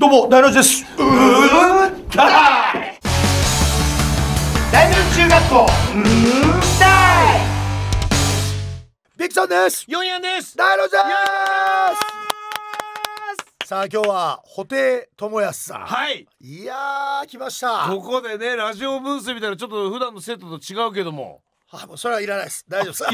どうも大の字ですうーた大の中学校うーたいビクソンですヨンヤンです大の字ですさあ今日は布袋寅泰さんはいいや来ましたここでねラジオブースみたいなちょっと普段のセットと違うけどもあもうそれはいらないです大丈夫です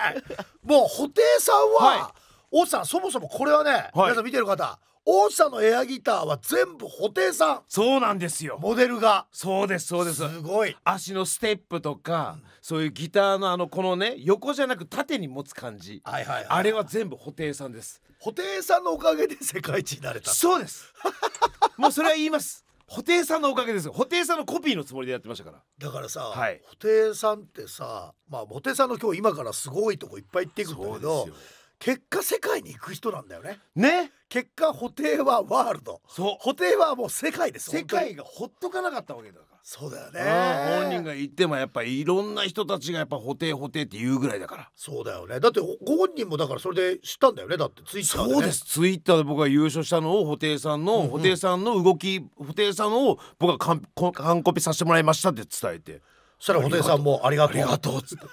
もう布袋さんは、はい、おっさんそもそもこれはね、はい、皆さん見てる方御社のエアギターは全部布袋さんそうなんですよモデルがそうですそうですすごい足のステップとか、うん、そういうギターのあのこのね横じゃなく縦に持つ感じ、はいはいはい、あれは全部布袋さんです布袋さんのおかげで世界一になれたそうです もうそれは言います布袋さんのおかげです布袋さんのコピーのつもりでやってましたからだからさ、はい、布袋さんってさまあ布袋さんの今日今からすごいとこいっぱい行っていくんだけど結果世界に行く人なんだよねね結果布袋はワールドそう布袋はもう世界です世界がほっとかなかったわけだからそうだよね本人が言ってもやっぱいろんな人たちがやっぱ布袋布袋って言うぐらいだからそうだよねだってご本人もだからそれで知ったんだよねだってツイッターで、ね、そうですツイッターで僕が優勝したのを布袋さんの、布袋さんの動き布袋さんを僕が完コピさせてもらいましたって伝えてそしたら布袋さんもありがとうありがとうっつって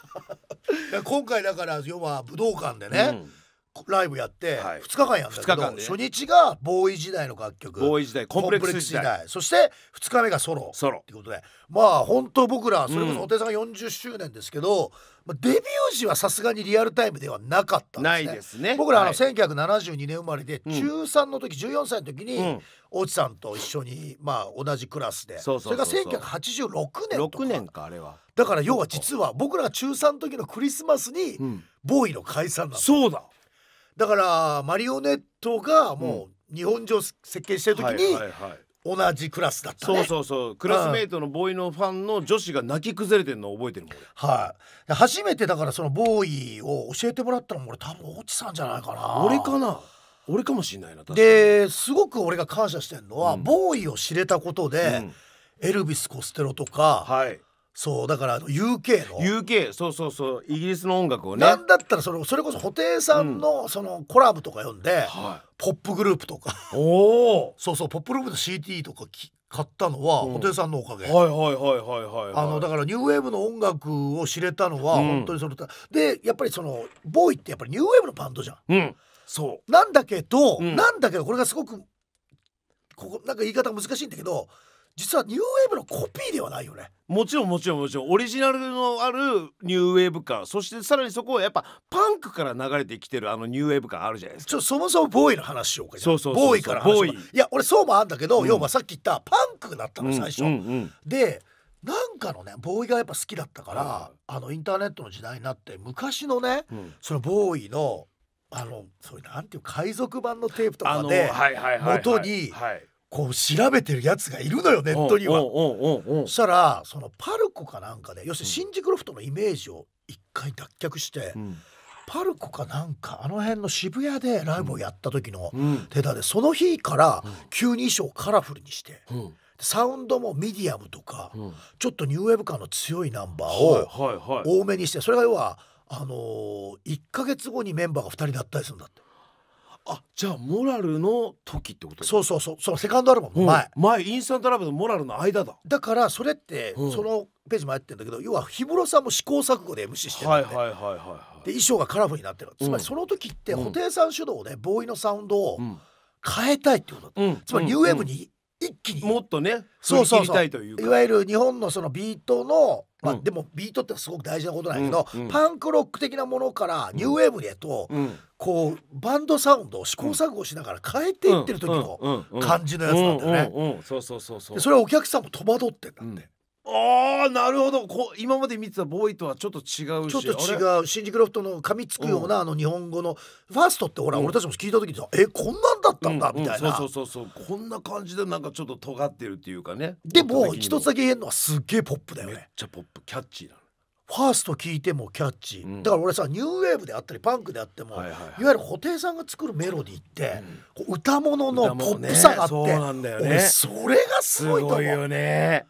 今回だから要は武道館でね、うんライブやって2日間やんだけど、はい初日がボーイ時代の楽曲ボーイ時代コンプレックス時代そして2日目がソロソロってことでまあ本当僕らそれこそお手さんが40周年ですけど、まあ、デビュー時はさすがにリアルタイムではなかったんです、ね、ないですね僕らあの1972年生まれで、中3の時、うん、14歳の時に、大内さんと一緒にまあ同じクラスでそれが1986年とか年かあれはだから要は実は僕らが中3の時のクリスマスにボーイの解散なんだ、そうだだからマリオネットがもう日本中設計してる時に同じクラスだった、ね、そうそうそうクラスメートのボーイのファンの女子が泣き崩れてるのを覚えてるもんはい、初めてだからそのボーイを教えてもらったのも俺多分落ちさんじゃないかな俺かな俺かもしれないなですごく俺が感謝してるのは、うん、ボーイを知れたことで、うん、エルビス・コステロとか、はい、そうだから UK の UK そうそうそうイギリスの音楽をねなんだったらそれそれこそ布袋さんのそのコラボとか読んで、はい、ポップグループとかお そうそうポップグループの CT とか買ったのは布袋、さんのおかげ。はいはいはいはいはい、はい、あのだからニューウェーブの音楽を知れたのは本当にその、うん、でやっぱりそのボーイってやっぱりニューウェーブのバンドじゃん。うん、そうなんだけど、うん、なんだけどこれがすごくここなんか言い方難しいんだけど実はニューウェーブのコピーではないよねもちろんもちろんもちろんオリジナルのあるニューウェーブ感そしてさらにそこはやっぱパンクから流れてきてるあのニューウェーブ感あるじゃないですかちょそもそもボーイの話しようかそうそうボーイから話しよいや俺そうもあんだけど、うん、要はさっき言ったパンクだったの最初、うんうんうん、でなんかのねボーイがやっぱ好きだったから、うん、あのインターネットの時代になって昔のね、うん、そのボーイのあのそういうなんていう海賊版のテープとかで元にこう調べてるやつがいるのよネットには。そしたらそのパルコかなんかで要するに新宿ロフトのイメージを一回脱却して。うんパルコかなんかあの辺の渋谷でライブをやった時の手だで、うん、その日から急に衣装をカラフルにして、うん、サウンドもミディアムとか、うん、ちょっとニューウェブ感の強いナンバーを多めにしてそれが要はあのー、1か月後にメンバーが2人だったりするんだって。あじゃあモラルの時ってことそうそうそうそのセカンドアルバム前、うん、前インスタントラブのモラルの間だだからそれって、そのページもやってるんだけど要は日室さんも試行錯誤で MC してるんで,、はいはいはいはい、で衣装がカラフルになってるつまりその時って布袋さん主導でボーイのサウンドを変えたいってことだうん、つまりニューウェーブに一気に、もっとねそうそういわゆる日本のそのビートのまあ、でもビートってすごく大事なことなんやけど、パンクロック的なものからニューウェーブへと、こうバンドサウンドを試行錯誤しながら変えていってる時の感じのやつなんだよね。それはお客さんも戸惑ってんだって。ああなるほどこ今まで見てたボーイとはちょっと違うしちょっと違う新宿ロフトの噛みつくような、あの日本語のファーストってほら、うん、俺たちも聞いた時にさえこんなんだったんだ、うん、みたいな、そうそうそうこんな感じでなんかちょっと尖ってるっていうかねでも一つだけ言えるのはすっげえポップだよねめっちゃポップキャッチーなファースト聞いてもキャッチー、だから俺さニューウェーブであったりパンクであっても、はいはいはい、いわゆる布袋さんが作るメロディーって、歌物のポップさがあって、ねそね、俺それがすごいと思うよね。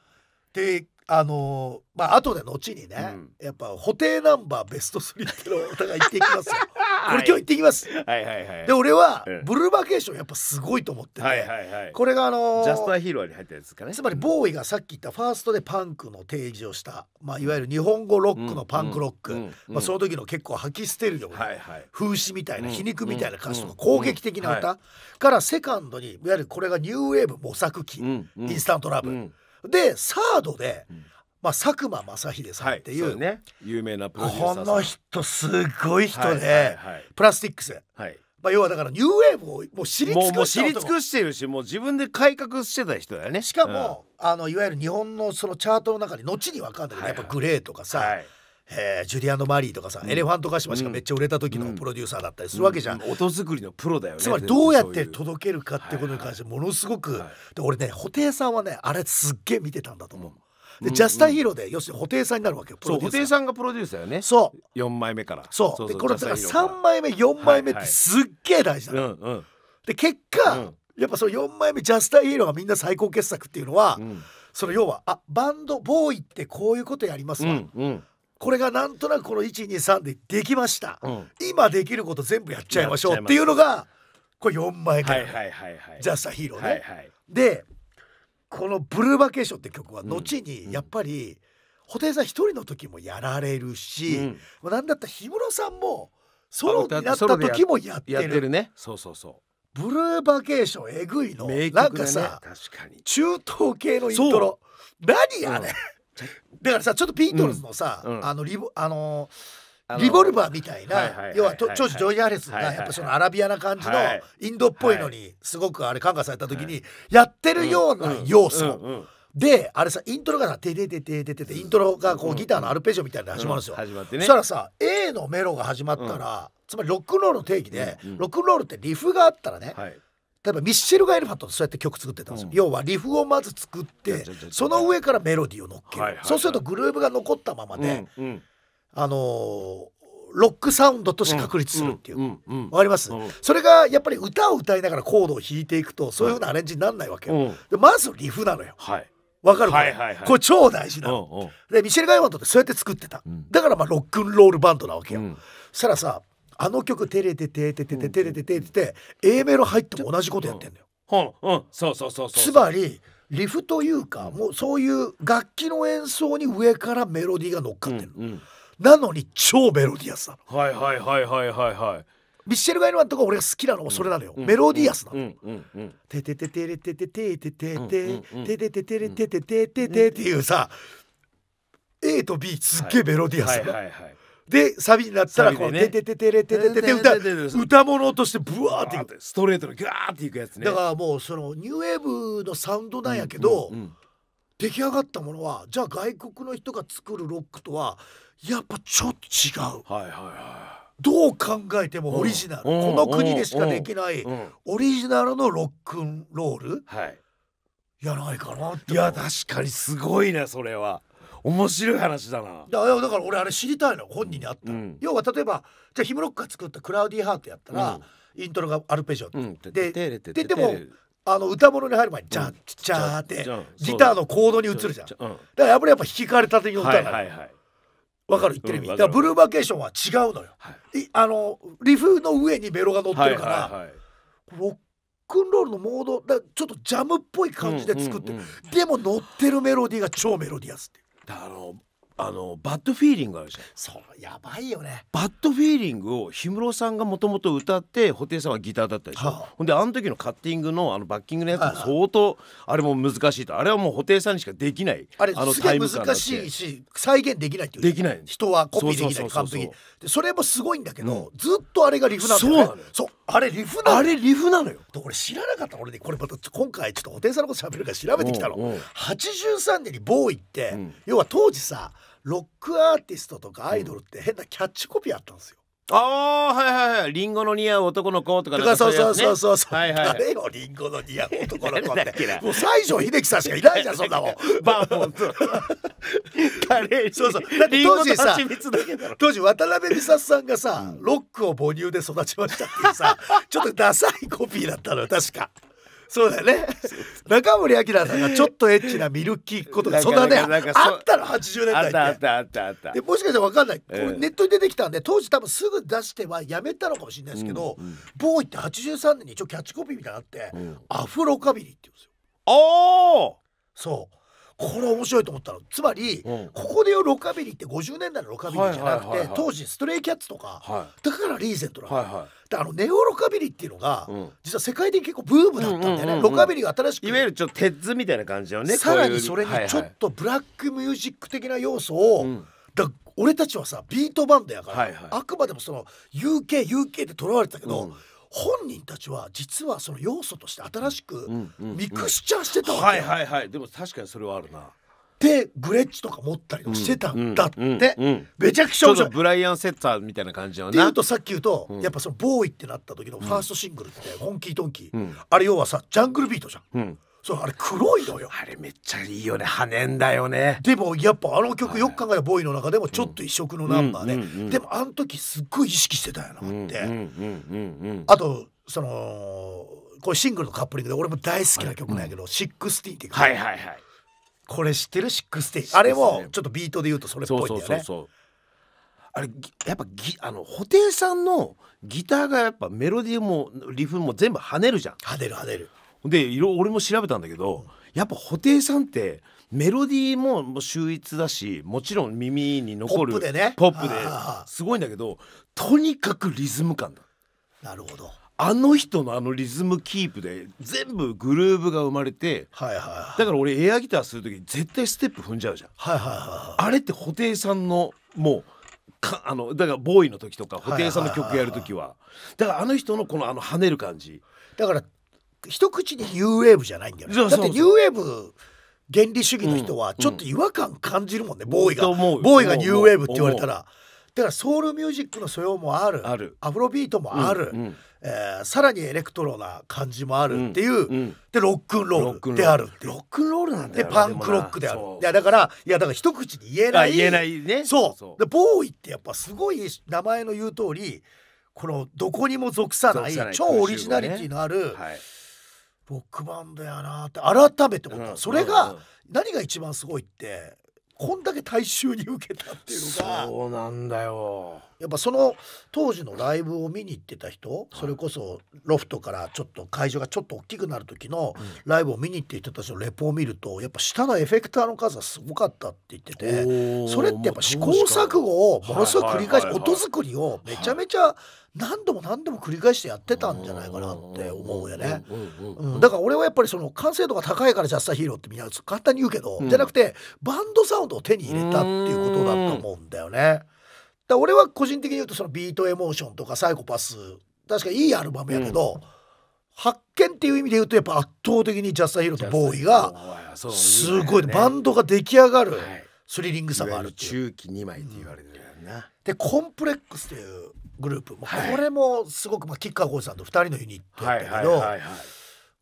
であのー、まあ後で後にね、うん、やっぱ布袋ナンバーベスト3っていうのをお互い言っていきますよ これ今日言ってきます、はいはいはい、で俺は、ブルーバケーションやっぱすごいと思ってて、はいはいはい、これがあのー、ジャスターヒーローに入ったやつかねつまりボーイがさっき言ったファーストでパンクの提示をした、まあ、いわゆる日本語ロックのパンクロック、うんうん、まあ、その時の結構吐き捨てるような、はいはい、風刺みたいな、皮肉みたいな歌詞とか、攻撃的な歌、はい、からセカンドにいわゆるこれがニューウェーブ模索期、ううんん、インスタントラブ。うんでサードで、まあ、佐久間雅秀さんっていうはい、ね、有名なプロデューサーこの人すごい人で、ねはいはい、プラスティックス、はいまあ、要はだからニューウェーブをもう知り尽くして知り尽くしてるしもう自分で改革してた人だよねしかも、うん、あのいわゆる日本のそのチャートの中に後に分かんないけど、ね、やっぱグレーとかさ、はいえー、ジュリアンド・マリーとかさ、うん、エレファント・カシマシがめっちゃ売れた時のプロデューサーだったりするわけじゃん、うん、音作りのプロだよねつまりどうやって届けるかってことに関してものすごく、はいはい、で俺ね布袋さんはねあれすっげえ見てたんだと思う、で、うん、ジャスタヒーローで要するに布袋さんになるわけよそう布袋さんがプロデューサーよねそう4枚目からそうでこれだから3枚目4枚目ってすっげえ大事なの、はいはい、で結果、うん、やっぱその4枚目ジャスタヒーローがみんな最高傑作っていうのは、うん、その要はあバンドボーイってこういうことやりますわ、うんこれがなんとなくこの123でできました、うん、今できること全部やっちゃいましょうっていうのがこれ4枚から、はいはいジャスタヒーローね。はいはい、でこの「ブルーバケーション」って曲は後にやっぱり布袋さん一人の時もやられるし、うん、なんだったら氷室さんもソロになった時もやってるね。そうそうそうブルーバケーションえぐいの、ね、なんかさ中東系のイントロ何あれ、うんだからさちょっとビートルズのさ、うんあのリボあのリボルバーみたいな要は長寿ジョージ・アレスがやっぱそのアラビアな感じのインドっぽいのにすごくあれ感化された時にやってるような要素。であれさイントロがさ「てててててて」てイントロがこうギターのアルペジオみたいな始まるんですよ。始まってね、そしたらさ A のメロが始まったら、つまりロックンロールの定義で、ロックンロールってリフがあったらね、はい例えばミッシェル・ガイルファトそうやって曲作ってたんですよ、うん、要はリフをまず作ってその上からメロディーを乗っける、はいはい、そうするとグルーヴが残ったままで、うんうん、あのー、ロックサウンドとして確立するっていう、うん、わかります、それがやっぱり歌を歌いながらコードを弾いていくとそういうふうなアレンジになんないわけよ、でまずリフなのよ、はいかる、はいはい、これ超大事なの。でミシェル・ガイワントってそうやって作ってた、だからまあロックンロールバンドなわけよ、そしたらさあの曲「テレテテテテテテテテテ」テて A メロ入っても同じことやってんだよ。うんうんそうそうそうそう。つまりリフというかもうそういう楽器の演奏に上からメロディーが乗っかってるの、うんうん、なのに超メロディアスなのはいはいはいはいはいはいミッシェル・ガイのとか俺が好きなのもそれなのよ、うん、メロディアスなの「テテテテレテテテテテテテテテテテテテテテテ」っていうさ A と B すっげえメロディアスなの、はいはいはいはいでサビになったらこう「ててててれてててて」歌歌物としてブワーってストレートにガーっていくやつねだからもうそのニューウェーブのサウンドなんやけど出来上がったものはじゃあ外国の人が作るロックとはやっぱちょっと違う。はいはいはいどう考えてもオリジナル、この国でしかできないオリジナルのロックンロール、はい、やないかなっていや確かにすごいねそれは。面白い話だなだだから俺あれ知りたいの本人にあった、うん、要は例えばじゃあヒムロックが作った「クラウディーハート」やったら、イントロがアルペジオ、うん、ででででもあの歌物に入る前に「ャ、ゃャゃ」ってギターのコードに移るじゃんだからやっぱりやっぱ弾きれえたてに歌うから、はいはい、分かる言ってる意味、だからブルーバケーションは違うのよ、はい、あのリフの上にメロが乗ってるから、はいはいはいロックンロールのモードだちょっとジャムっぽい感じで作ってる、うんうんうん、でも乗ってるメロディーが超メロディアスって頼むあのバッドフィーリングあるじゃんそうやばいよねバッドフィーリングを氷室さんがもともと歌って布袋さんはギターだったでしょ、はあ、ほんであの時のカッティングのあのバッキングのやつも相当あれも難しいとあれはもう布袋さんにしかできないあれあのタイム難しいし再現できないっていうできない人はコピーできない完璧でそれもすごいんだけど、うん、ずっとあれがリフなんだよ、ね、そうなのそうあれリフなのあれリフなのよ俺知らなかった俺ねこれまた今回ちょっと布袋さんのこと喋るから調べてきたのおうおう83年にボーイって、うん、要は当時さロックアーティストとかアイドルって変なキャッチコピーあったんですよ。ああはいはいはいリンゴの似合う男の子とかかそうそうそうそうそう、はいはい、誰よリンゴの似合う男の子ってもう西城秀樹さんしかいないじゃんそんなもん バーモンとカレーそうそう当時さ当時渡辺美里さんがさ、ロックを母乳で育ちましたっていうさちょっとダサいコピーだったの確か。そうだね中森明菜さんがちょっとエッチなミルキーことがそんなねあったら80年代ってあったあったあったでもしかして分かんない、えー、ネットに出てきたんで当時多分すぐ出してはやめたのかもしれないですけど、うんうん、ボーイって83年に一応キャッチコピーみたいなのあって、うん、アフロカビリって言うんですよああそうこれ面白いと思ったのつまり、うん、ここでよロカビリーって50年代のロカビリーじゃなくて、はいはいはいはい、当時ストレイキャッツとか、はい、だからリーゼントなの、はいはい、あのネオロカビリーっていうのが、うん、実は世界的に結構ブームだったんだよね、うんうんうんうん、ロカビリーが新しくいわゆるちょっと鉄ズみたいな感じよねさらにそれにちょっとブラックミュージック的な要素を、だ俺たちはさビートバンドやから、はいはい、あくまでもその UKUK ってとらわれてたけど、本人たちは実はその要素として新しくミクスチャーしてたわけ、はいはいはいでも確かにそれはあるなでグレッチとか持ったりしてたんだって、めちゃくちゃ面白いブライアン・セッターみたいな感じのねっていうとさっき言うと、やっぱそのボーイってなった時のファーストシングルって「本気ドンキー」あれ要はさジャングルビートじゃんそうあれ黒いのよあれめっちゃいいよね跳ねんだよねでもやっぱあの曲よく考えたボーイの中でもちょっと異色のナンバーで、んでもあの時すっごい意識してたよなって、あとそのこれシングルのカップリングで俺も大好きな曲なんやけど「シックスティーっていうはいはいはいこれ知ってるシックスティあれもちょっとビートで言うとそれっぽいんだよねあれやっぱぎあの布袋さんのギターがやっぱメロディーもリフも全部跳ねるじゃん跳ねる跳ねるでいろ俺も調べたんだけどやっぱ布袋さんってメロディーも秀逸だしもちろん耳に残るポップでねポップですごいんだけどとにかくリズム感だなるほどあの人のあのリズムキープで全部グルーブが生まれて、はいはいはい、だから俺エアギターする時絶対ステップ踏んじゃうじゃん、はいはいはい、あれって布袋さんのもうかあのだからボーイの時とか布袋さんの曲やる時は,、だからあの人のこのあの跳ねる感じだから一口にニューウェーブじゃないんだよねだってニューウェーブ原理主義の人はちょっと違和感感じるもんね、ボーイがボーイがニューウェーブって言われたらだからソウルミュージックの素養もあるアフロビートもある、うんえー、さらにエレクトロな感じもあるっていう、うん、でロックンロールであるロックンロールなんだよ、でパンクロックであるいやだからいやだから一口に言えない言えないねそうでボーイってやっぱすごい名前の言う通りこのどこにも属さない超オリジナリティのある、ねはいロックバンドやなって改めて思った、うん、それが何が一番すごいってこんだけ大衆に受けたっていうのがそうなんだよやっぱその当時のライブを見に行ってた人それこそロフトからちょっと会場がちょっと大きくなる時のライブを見に行って人たちのレポを見るとやっぱ下のエフェクターの数はすごかったって言っててそれってやっぱ試行錯誤をものすごい繰り返し音作りをめちゃめちゃ何度も何度も繰り返してやってたんじゃないかなって思うよね、だから俺はやっぱりその完成度が高いからジャスターヒーローってみんな簡単に言うけど、うん、じゃなくてバンドサウンドを手に入れたっていうことだと思うんだよね。だ俺は個人的に言うとそのビートエモーションとかサイコパス確かいいアルバムやけど、うん、発見っていう意味で言うとやっぱ圧倒的にジャスターヒーローとボーイがすごい、ね、バンドが出来上がるスリリングさがあるっていう。中期2枚って言われてるやんな、うん、でコンプレックスというグループ、はい、これもすごく、まあ、吉川晃司さんと2人のユニットだったけど、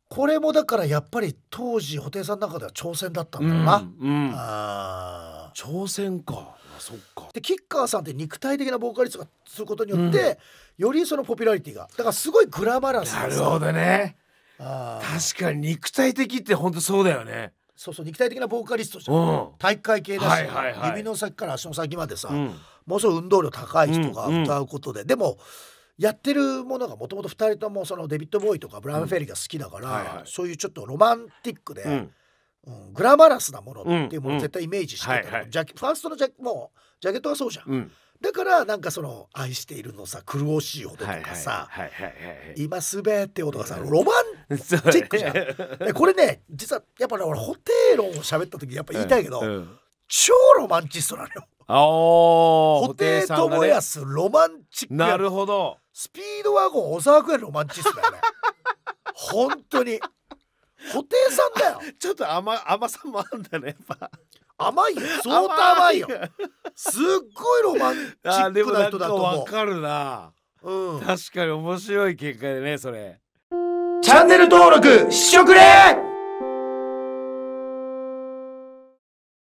これもだからやっぱり当時布袋さんの中では挑戦だったんだな、うんうん、あ挑戦かあそっかで吉川さんって肉体的なボーカリストがすることによって、うん、よりそのポピュラリティがだからすごいグラマラスなるほどね確かに肉体的って本当そうだよねそうそう肉体的なボーカリストじゃん、うん、体育会系だし、はいはいはい、指の先から足の先までさ、うんものすごい運動量高い人が歌うことで、うんうん、でもやってるものがもともと2人ともそのデビッド・ボーイとかブラウン・フェリーが好きだから、うんはいはい、そういうちょっとロマンティックで、うんうん、グラマラスなものっていうものを絶対イメージしてうんはいはい、ジャファーストのジャもうジャケットはそうじゃん。だからなんかその「愛している」のさ苦しい音とかさ「今すべ」って音がさロマンチックじゃん。これね実はやっぱね俺ホテイロンを喋った時やっぱ言いたいけど、超ロマンチストなのよ。部友康ロマンチック、なるほどスピードワゴン小沢君ロマンチストだよね 本当に固定さんだよ ちょっと甘甘さもあるんだねやっぱ甘いよ相当甘いよすっごいロマンチックな人だと思うわかるな、うん、確かに面白い結果でねそれチャンネル登録試食れ